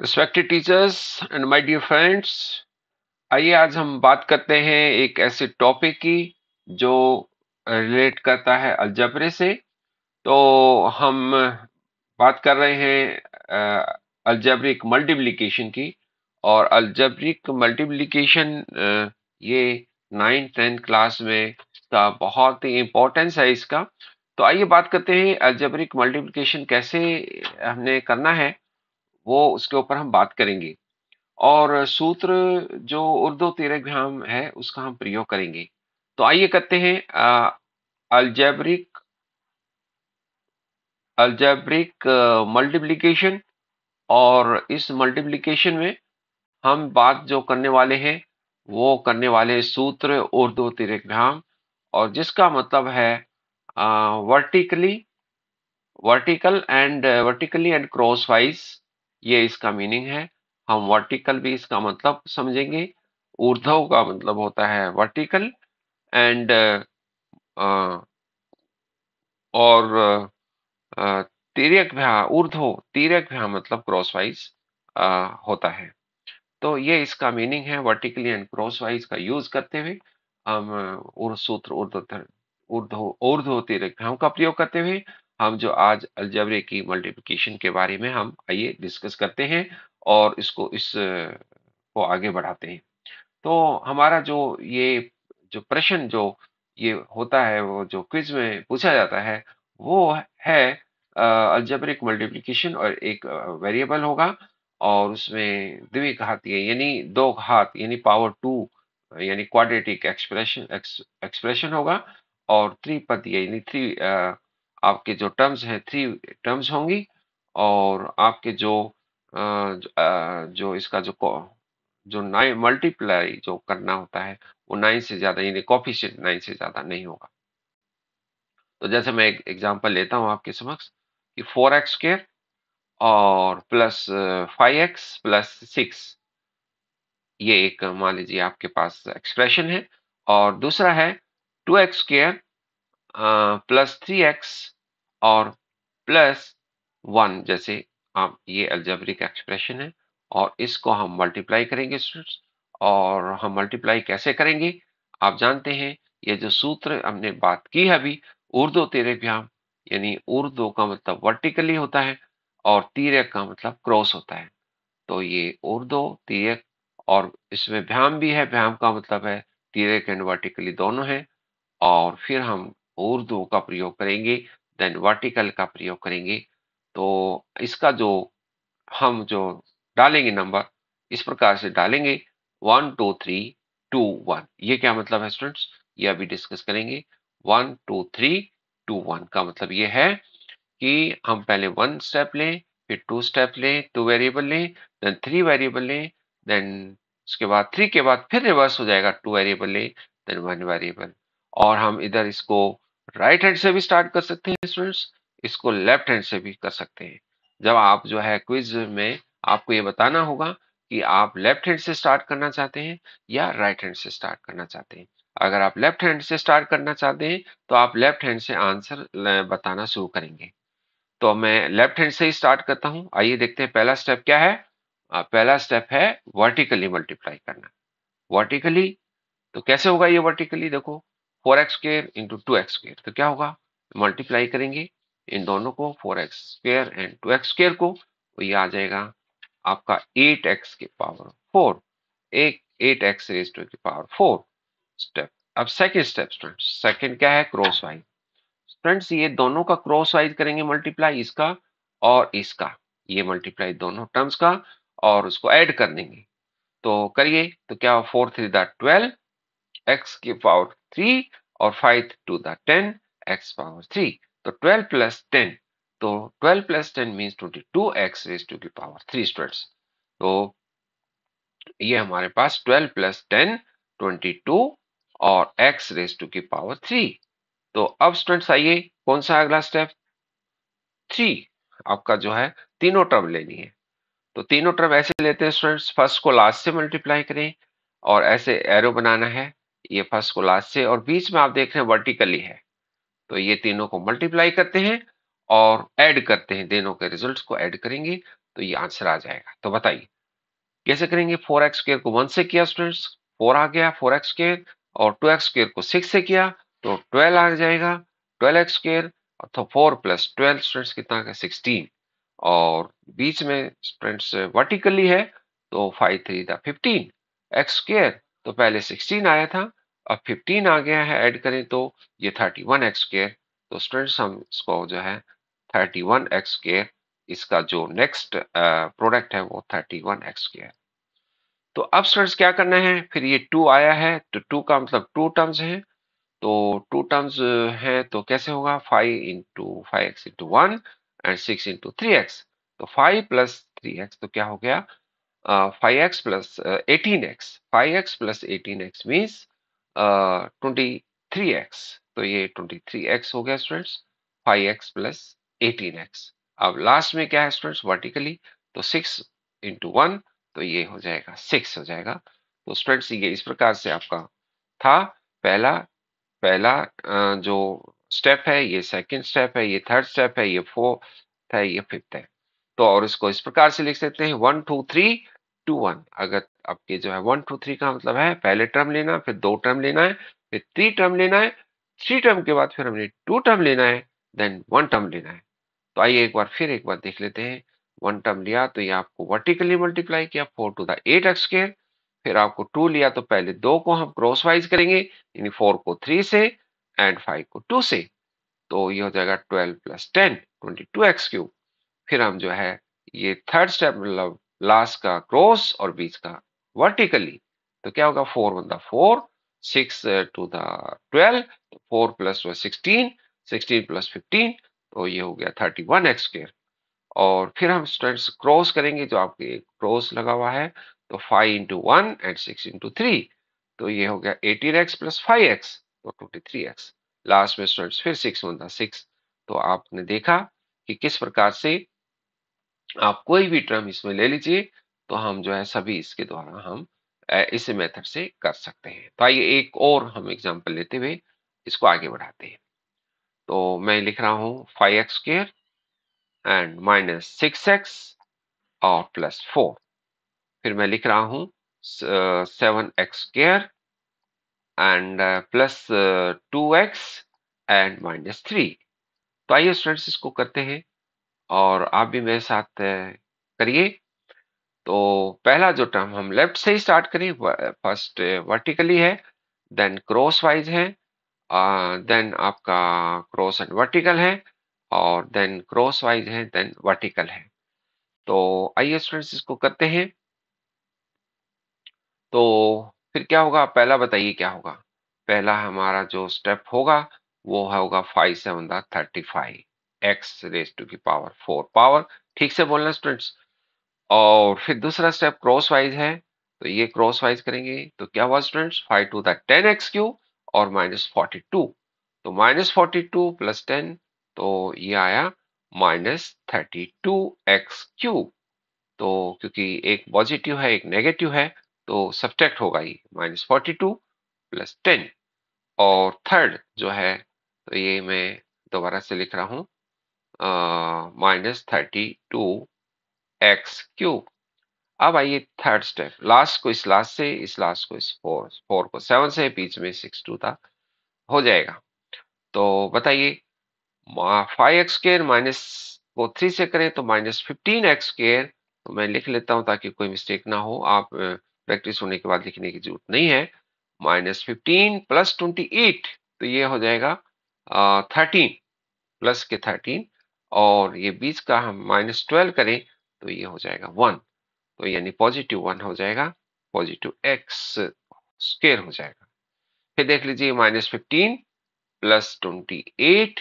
respected teachers and my dear friends आइए आज हम बात करते हैं एक ऐसे टॉपिक की जो रिलेट करता है अलजबरे से तो हम बात कर रहे हैं अलजबरिक मल्टीप्लिकेशन की और अलजबरिक मल्टीप्लिकेशन ये नाइन्थ टेंथ क्लास में का बहुत ही इम्पोर्टेंस है इसका तो आइए बात करते हैं अलजबरिक मल्टीप्लिकेशन कैसे हमने करना है वो उसके ऊपर हम बात करेंगे और सूत्र जो उर्दू ग्राम है उसका हम प्रयोग करेंगे तो आइए करते हैं अलजैब्रिक अलजैब्रिक मल्टीप्लीकेशन और इस मल्टीप्लीकेशन में हम बात जो करने वाले हैं वो करने वाले सूत्र उर्दू तिरग्राम और जिसका मतलब है vertically vertical and vertically and cross wise ये इसका मीनिंग है हम वर्टिकल भी इसका मतलब समझेंगे ऊर्धव का मतलब होता है वर्टिकल एंड और तिरक भ्या ऊर्धो तिरक भ्या मतलब क्रॉसवाइज होता है तो ये इसका मीनिंग है वर्टिकली एंड क्रॉसवाइज का यूज करते हुए हम सूत्र ऊर्ध्व ऊर्ध्व ऊर्ध्व तिरक भ्याओं का प्रयोग करते हुए हम जो आज अलजबरे की मल्टीप्लिकेशन के बारे में हम आइए डिस्कस करते हैं और इसको इस को आगे बढ़ाते हैं तो हमारा जो ये जो प्रश्न जो ये होता है वो जो क्विज में पूछा जाता है वो है अलजबरिक मल्टीप्लिकेशन और एक वेरिएबल होगा और उसमें द्विघातीय यानी दो घात यानी पावर टू यानी क्वाड्रेटिक एक्सप्रेशन एक्सप्रेशन होगा और त्रिपद यानी थ्री आपके जो टर्म्स हैं थ्री टर्म्स होंगी और आपके जो जो इसका जो जो नाइन मल्टीप्लाई जो करना होता है वो नाइन से ज़्यादा यानी कॉफिशियंट नाइन से ज़्यादा नहीं होगा तो जैसे मैं एक एग्जांपल लेता हूँ आपके समक्ष कि फोर एक्स स्क्र और plus five x plus six ये एक मान लीजिए आपके पास एक्सप्रेशन है और दूसरा है two x square plus three x और प्लस वन जैसे आप ये अल्जबरिक एक्सप्रेशन है और इसको हम मल्टीप्लाई करेंगे और हम मल्टीप्लाई कैसे करेंगे आप जानते हैं ये जो सूत्र हमने बात की है अभी उर्दो भ्याम यानी उर्दो का मतलब वर्टिकली होता है और तीरक का मतलब क्रॉस होता है तो ये उर्दो तीरे और इसमें भ्याम भी है भ्याम का मतलब है तीरक एंड वर्टिकली दोनों है और फिर हम उर्दू का प्रयोग करेंगे देन वर्टिकल का प्रयोग करेंगे तो इसका जो हम जो डालेंगे नंबर इस प्रकार से डालेंगे one two three two one ये क्या मतलब है स्टूडेंट्स ये अभी डिस्कस करेंगे one two three two one का मतलब ये है कि हम पहले वन स्टेप लें फिर टू स्टेप लें टू वेरिएबल लें देन थ्री वेरिएबल लें देन उसके बाद थ्री के बाद फिर रिवर्स हो जाएगा टू वेरिएबल लें देन वन वेरिएबल और हम इधर इसको राइट हैंड से भी स्टार्ट कर सकते हैं स्टूडेंट्स इसको लेफ्ट हैंड से भी कर सकते हैं जब आप जो है क्विज में आपको ये बताना होगा कि आप लेफ्ट हैंड से स्टार्ट करना चाहते हैं या राइट हैंड से स्टार्ट करना चाहते हैं अगर आप लेफ्ट हैंड से स्टार्ट करना चाहते हैं तो आप लेफ्ट हैंड से आंसर बताना शुरू करेंगे तो मैं लेफ्ट हैंड से ही स्टार्ट करता हूं आइए देखते हैं पहला स्टेप क्या है पहला स्टेप है वर्टिकली मल्टीप्लाई करना वर्टिकली तो कैसे होगा ये वर्टिकली देखो four x square into two x square तो क्या होगा मल्टीप्लाई करेंगे इन दोनों को four x square and two x square को तो ये आ जाएगा आपका एट एक्स के पावर फोर एक एट एक्स रेज टू की पावर फोर स्टेप अब सेकेंड स्टेप स्टूडेंट सेकेंड क्या है क्रॉस वाइज फ्रेंड्स ये दोनों का क्रॉस वाइज करेंगे मल्टीप्लाई इसका और इसका ये मल्टीप्लाई दोनों टर्म्स का और उसको ऐड कर देंगे तो करिए तो क्या four three that twelve x की पावर थ्री और five two the 10 x power three तो ट्वेल्व प्लस टेन तो twelve plus ten means twenty two x raise two की पावर थ्री स्टूडेंट्स तो ये हमारे पास 12 प्लस 10 22 टू और एक्स रेस टू की पावर थ्री तो अब स्टूडेंट्स आइए कौन सा अगला स्टेप थ्री आपका जो है तीनों टर्म लेनी है तो तीनों टर्म ऐसे लेते हैं स्टूडेंट्स फर्स्ट को लास्ट से मल्टीप्लाई करें और ऐसे एरो बनाना है ये फर्स्ट क्लास से और बीच में आप देख रहे हैं वर्टिकली है तो ये तीनों को मल्टीप्लाई करते हैं और ऐड करते हैं दोनों के रिजल्ट को ऐड करेंगे तो ये आंसर आ जाएगा तो बताइए कैसे करेंगे फोर एक्स स्क्र को वन से किया स्टूडेंट्स फोर आ गया फोर एक्स स्क्र और टू एक्स स्क्र को सिक्स से किया तो ट्वेल्व आ जाएगा ट्वेल्व एक्स स्क्र तो फोर प्लस ट्वेल्व स्टूडेंट्स कितना सिक्सटीन और बीच में स्टूडेंट्स वर्टिकली है तो फाइव थ्री था फिफ्टीन एक्स स्क्र तो पहले सिक्सटीन आया था अब 15 आ गया है ऐड करें तो ये 31 वन एक्स स्केयर तो स्टूडेंट्स हम इसको जो है 31 वन एक्स स्केयर इसका जो नेक्स्ट प्रोडक्ट है वो 31 वन एक्स स्केयर तो अब स्टूडेंट्स क्या करना है फिर ये टू आया है तो टू का मतलब टू टर्म्स हैं तो टू टर्म्स हैं तो कैसे होगा five into five x into one and six into three x तो फाइव प्लस थ्री एक्स तो क्या हो गया five x plus eighteen x five x plus eighteen x means twenty three x तो ये ट्वेंटी थ्री एक्स हो गया students five x plus eighteen x अब लास्ट में क्या है स्टूडेंट्स वर्टिकली तो सिक्स इंटू वन तो ये हो जाएगा सिक्स हो जाएगा तो स्टूडेंट्स ये इस प्रकार से आपका था पहला पहला जो स्टेप है ये सेकंड स्टेप है ये थर्ड स्टेप है ये फोर्थ है ये फिफ्थ है तो और इसको इस प्रकार से लिख सकते हैं one two three two one अगर आपके जो है वन टू थ्री का मतलब है पहले टर्म लेना फिर दो टर्म लेना है फिर थ्री टर्म लेना है थ्री टर्म के बाद फिर हमने टू टर्म लेना है देन वन टर्म लेना है तो आइए एक बार फिर एक बार देख लेते हैं वन टर्म लिया तो ये आपको वर्टिकली मल्टीप्लाई किया four two the eight x square फिर आपको टू लिया तो पहले दो को हम क्रॉस वाइज करेंगे यानी फोर को थ्री से एंड फाइव को टू से तो ये हो जाएगा twelve plus ten twenty two x cube फिर हम जो है ये थर्ड स्टेप मतलब लास्ट का क्रॉस और बीच का वर्टिकली तो क्या होगा फोर वन दोर four six two twelve four plus sixteen sixteen plus fifteen तो ये हो गया थर्टी वन एक्स स्क्र और फिर हम स्टूडेंट्स क्रॉस करेंगे जो आपके क्रॉस लगा हुआ है तो five into one and six into three तो ये हो गया eighteen x plus five x तो ट्वेंटी थ्री एक्स लास्ट में स्टूडेंट्स फिर सिक्स वन दिक्स सिक्स तो आपने देखा कि किस प्रकार से आप कोई भी टर्म इसमें ले लीजिए तो हम जो है सभी इसके द्वारा हम इसी मेथड से कर सकते हैं तो आइए एक और हम एग्जाम्पल लेते हुए इसको आगे बढ़ाते हैं तो मैं लिख रहा हूं five x square and minus six x और प्लस फोर फिर मैं लिख रहा हूं seven x square and plus two x and minus three तो आइए स्टूडेंट्स इसको करते हैं और आप भी मेरे साथ करिए तो पहला जो टर्म हम लेफ्ट से ही स्टार्ट करें फर्स्ट वर्टिकली है देन क्रॉस वाइज है देन आपका क्रॉस एंड वर्टिकल है और देन क्रॉस वाइज है देन वर्टिकल है तो आइए स्टूडेंट्स इसको करते हैं तो फिर क्या होगा पहला बताइए क्या होगा पहला हमारा जो स्टेप होगा वो होगा five seven thirty five x raise two की पावर फोर पावर ठीक से बोलना स्टूडेंट्स और फिर दूसरा स्टेप क्रॉस वाइज है तो ये क्रॉस वाइज करेंगे तो क्या हुआ students five two the x cube और माइनस फोर्टी टू तो minus forty two plus ten तो ये आया minus thirty two x cube तो क्योंकि एक पॉजिटिव है एक नेगेटिव है तो सब्ट्रैक्ट होगा ये minus forty two plus ten और थर्ड जो है तो ये मैं दोबारा से लिख रहा हूं minus thirty two x cube अब आइए थर्ड स्टेप लास्ट को इस लास्ट से इस लास्ट को इस फोर फोर को सेवन से बीच में सिक्स टू था हो जाएगा तो बताइए फाइव एक्स स्केयर माइनस को थ्री से करें तो माइनस फिफ्टीन एक्स स्केयर तो मैं लिख लेता हूं ताकि कोई मिस्टेक ना हो आप प्रैक्टिस होने के बाद लिखने की जरूरत नहीं है minus fifteen plus twenty eight तो ये हो जाएगा थर्टीन प्लस के थर्टीन और ये बीच का हम माइनस ट्वेल्व करें तो ये हो जाएगा वन तो यानी पॉजिटिव वन हो जाएगा पॉजिटिव एक्स स्केयर हो जाएगा फिर देख लीजिए minus fifteen plus twenty eight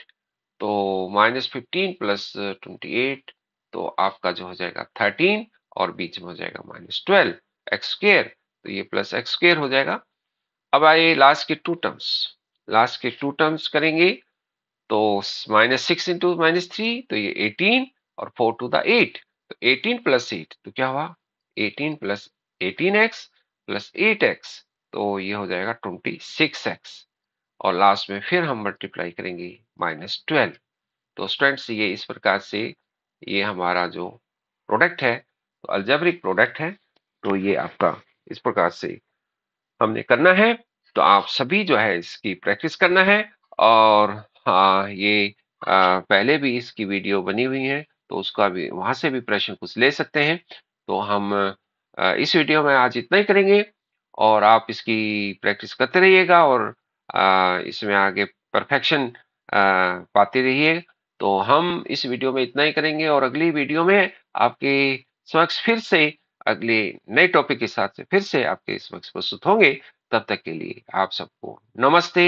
तो minus fifteen plus twenty eight तो आपका जो हो जाएगा थर्टीन और बीच में हो जाएगा माइनस ट्वेल्व एक्स स्केयर तो ये प्लस एक्स स्केयर हो जाएगा अब आइए लास्ट के टू टर्म्स लास्ट के टू टर्म्स करेंगे तो minus six into minus three तो ये एटीन और फोर टू द एट तो एटीन प्लस एट तो क्या हुआ eighteen plus eighteen x plus eight x तो ये हो जाएगा ट्वेंटी सिक्स एक्स और लास्ट में फिर हम मल्टीप्लाई करेंगे माइनस ट्वेल्व तो स्टूडेंट्स ये इस प्रकार से ये हमारा जो प्रोडक्ट है तो अल्जेब्रिक प्रोडक्ट है तो ये आपका इस प्रकार से हमने करना है तो आप सभी जो है इसकी प्रैक्टिस करना है और आ, हाँ, ये आ, पहले भी इसकी वीडियो बनी हुई है तो उसका भी वहां से भी प्रश्न कुछ ले सकते हैं तो हम आ, इस वीडियो में आज इतना ही करेंगे और आप इसकी प्रैक्टिस करते रहिएगा और आ, इसमें आगे परफेक्शन पाते रहिए तो हम इस वीडियो में इतना ही करेंगे और अगली वीडियो में आपके समक्ष फिर से अगले नए टॉपिक के साथ से फिर से आपके समक्ष प्रस्तुत होंगे तब तक के लिए आप सबको नमस्ते